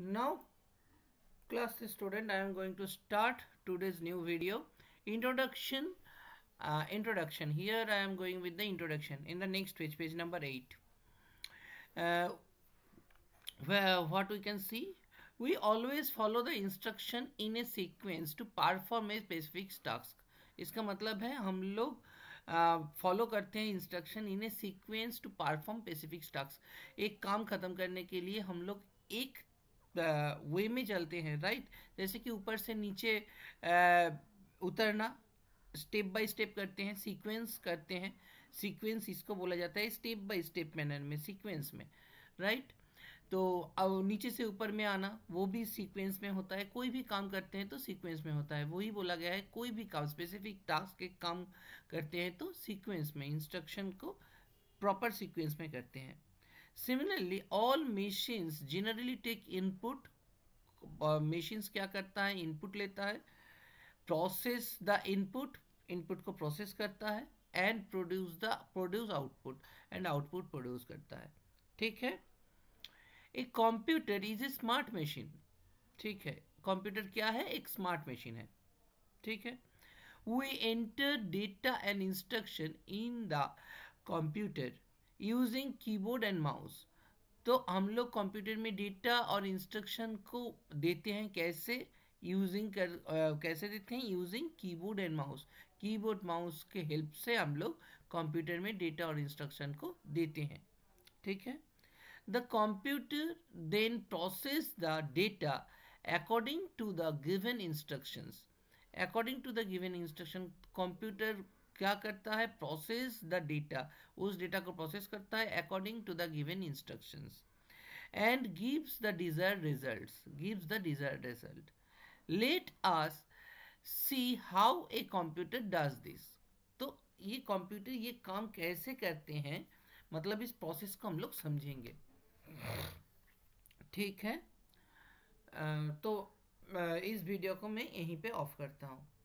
now class student i am going to start today's new video introduction uh, introduction here i am going with the introduction in the next page page number 8 uh, well what we can see we always follow the instruction in a sequence to perform a specific task इसका मतलब है हम लोग follow uh, करते हैं instruction in a sequence to perform specific task एक काम खत्म करने के लिए हम लोग एक वे में चलते हैं राइट जैसे कि ऊपर से नीचे उतरना स्टेप बाय स्टेप करते हैं सीक्वेंस करते हैं सीक्वेंस इसको बोला जाता है स्टेप बाय स्टेप मैनर में सीक्वेंस में राइट तो अब नीचे से ऊपर में आना वो भी सीक्वेंस में होता है कोई भी काम करते हैं तो सीक्वेंस में होता है वही बोला गया है कोई भी काम स्पेसिफिक टास्क के काम करते हैं तो सीक्वेंस में इंस्ट्रक्शन को प्रॉपर सीक्वेंस में करते हैं similarly all machines generally take input machines क्या करता है इनपुट लेता है प्रोसेस द इनपुट इनपुट को प्रोसेस करता है and produce the produce output and output produce करता है ठीक है एक computer is a smart machine ठीक है कंप्यूटर क्या है एक स्मार्ट मशीन है ठीक है we enter data and instruction in the computer using keyboard and mouse तो हम लोग कंप्यूटर में डेटा और इंस्ट्रक्शन को देते हैं कैसे यूजिंग कर uh, कैसे देते हैं using keyboard and mouse keyboard mouse के हेल्प से हम लोग कंप्यूटर में डेटा और इंस्ट्रक्शन को देते हैं ठीक है the computer then process the data according to the given instructions according to the given instruction computer क्या करता है प्रोसेस द डेटा उस डेटा को प्रोसेस करता है according to the given instructions and gives the desired result gives the desired result let us see how a computer does this तो ये computer ये काम कैसे करते हैं मतलब इस प्रोसेस को हम लोग समझेंगे ठीक है तो इस वीडियो को मैं यहीं पे ऑफ करता हूँ